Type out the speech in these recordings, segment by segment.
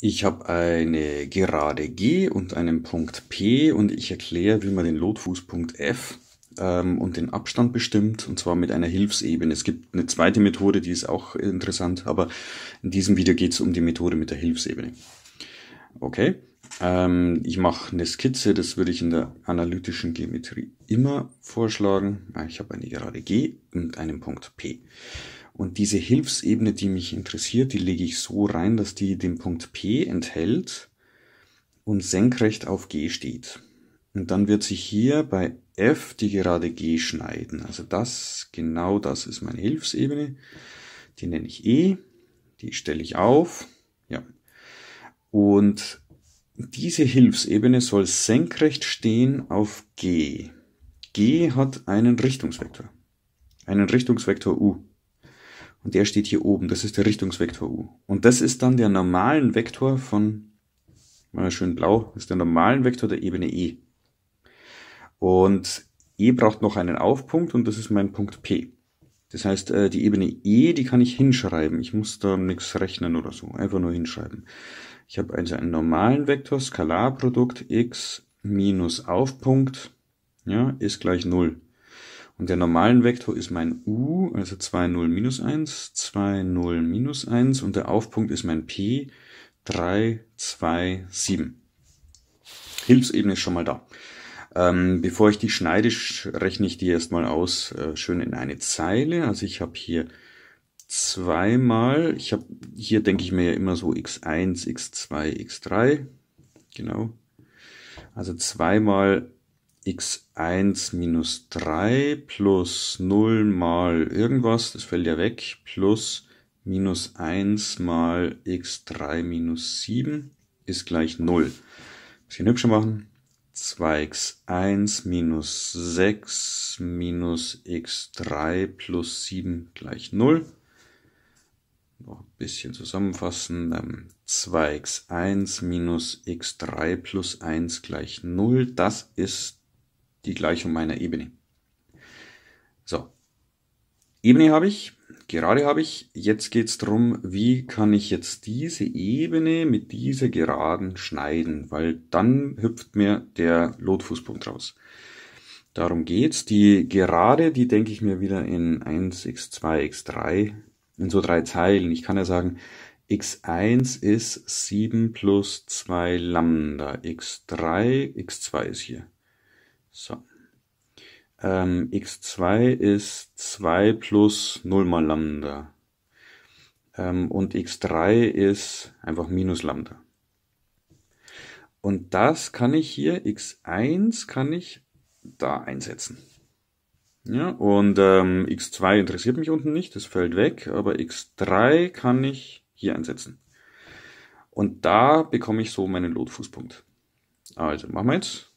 Ich habe eine gerade G und einen Punkt P und ich erkläre, wie man den Lotfußpunkt F ähm, und den Abstand bestimmt und zwar mit einer Hilfsebene. Es gibt eine zweite Methode, die ist auch interessant, aber in diesem Video geht es um die Methode mit der Hilfsebene. Okay, ähm, ich mache eine Skizze, das würde ich in der analytischen Geometrie immer vorschlagen. Ah, ich habe eine gerade G und einen Punkt P. Und diese Hilfsebene, die mich interessiert, die lege ich so rein, dass die den Punkt P enthält und senkrecht auf G steht. Und dann wird sich hier bei F die gerade G schneiden. Also das, genau das ist meine Hilfsebene. Die nenne ich E, die stelle ich auf. Ja. Und diese Hilfsebene soll senkrecht stehen auf G. G hat einen Richtungsvektor. Einen Richtungsvektor U. Und der steht hier oben. Das ist der Richtungsvektor U. Und das ist dann der normalen Vektor von, mal schön blau, ist der normalen Vektor der Ebene E. Und E braucht noch einen Aufpunkt und das ist mein Punkt P. Das heißt, äh, die Ebene E, die kann ich hinschreiben. Ich muss da nichts rechnen oder so. Einfach nur hinschreiben. Ich habe also einen normalen Vektor, Skalarprodukt x minus Aufpunkt, ja, ist gleich null. Und der normalen Vektor ist mein u, also 2, 0, minus 1, 2, 0, minus 1 und der Aufpunkt ist mein p, 3, 2, 7. Hilfsebene ist schon mal da. Ähm, bevor ich die schneide, rechne ich die erstmal aus, äh, schön in eine Zeile. Also ich habe hier zweimal, ich habe hier denke ich mir ja immer so x1, x2, x3, genau. Also zweimal x1 minus 3 plus 0 mal irgendwas, das fällt ja weg, plus minus 1 mal x3 minus 7 ist gleich 0. Bisschen hübscher machen. 2x1 minus 6 minus x3 plus 7 gleich 0. Noch ein bisschen zusammenfassen. 2x1 minus x3 plus 1 gleich 0. Das ist die Gleichung meiner Ebene. So, Ebene habe ich, Gerade habe ich. Jetzt geht es darum, wie kann ich jetzt diese Ebene mit dieser Geraden schneiden, weil dann hüpft mir der Lotfußpunkt raus. Darum geht's. Die Gerade, die denke ich mir wieder in 1, x2, x3, in so drei Zeilen. Ich kann ja sagen, x1 ist 7 plus 2 Lambda, x3, x2 ist hier. So. Ähm, x2 ist 2 plus 0 mal Lambda. Ähm, und x3 ist einfach minus Lambda. Und das kann ich hier, x1 kann ich da einsetzen. Ja, und ähm, x2 interessiert mich unten nicht, das fällt weg, aber x3 kann ich hier einsetzen. Und da bekomme ich so meinen Lotfußpunkt. Also machen wir jetzt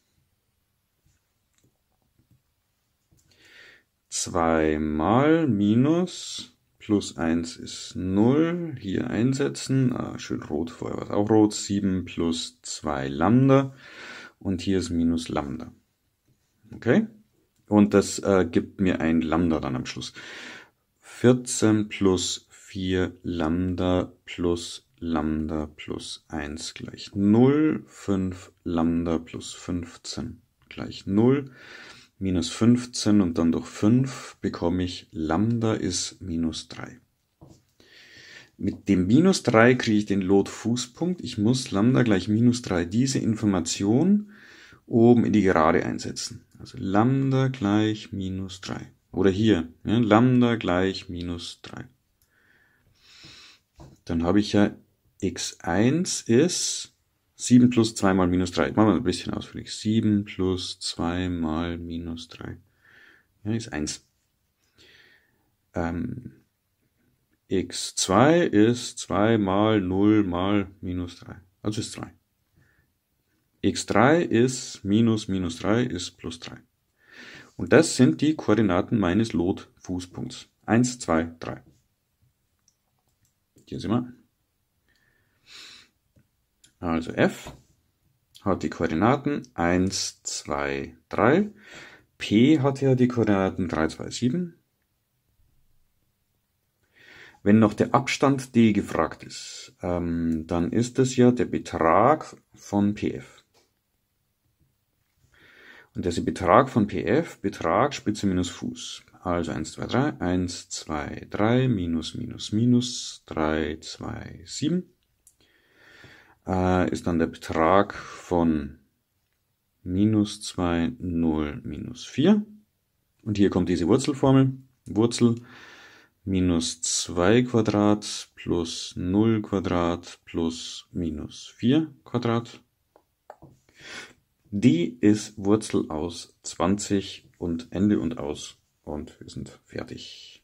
mal minus plus eins ist null Hier einsetzen. Ah, schön rot, vorher war es auch rot. sieben plus zwei Lambda. Und hier ist minus Lambda. Okay? Und das äh, gibt mir ein Lambda dann am Schluss. 14 plus 4 Lambda plus Lambda plus 1 gleich 0. 5 Lambda plus 15 gleich 0 minus 15 und dann durch 5 bekomme ich Lambda ist minus 3. Mit dem minus 3 kriege ich den Lotfußpunkt. Ich muss Lambda gleich minus 3 diese Information oben in die Gerade einsetzen. Also Lambda gleich minus 3. Oder hier, ja, Lambda gleich minus 3. Dann habe ich ja x1 ist 7 plus 2 mal minus 3. Machen wir ein bisschen ausführlich. 7 plus 2 ähm, mal minus 3. Ja, ist 1. Ähm, x2 ist 2 mal 0 mal minus 3. Also ist 3. x3 ist minus minus 3 ist plus 3. Und das sind die Koordinaten meines Lotfußpunkts. 1, 2, 3. Hier sind wir. Also f hat die Koordinaten 1, 2, 3. P hat ja die Koordinaten 3, 2, 7. Wenn noch der Abstand d gefragt ist, ähm, dann ist das ja der Betrag von PF. Und der Betrag von PF, Betrag Spitze minus Fuß. Also 1, 2, 3, 1, 2, 3, minus, minus, minus, 3, 2, 7 äh, ist dann der Betrag von minus 2, 0, minus 4. Und hier kommt diese Wurzelformel. Wurzel minus 2 Quadrat plus 0 Quadrat plus minus 4 Quadrat. Die ist Wurzel aus 20 und Ende und aus. Und wir sind fertig.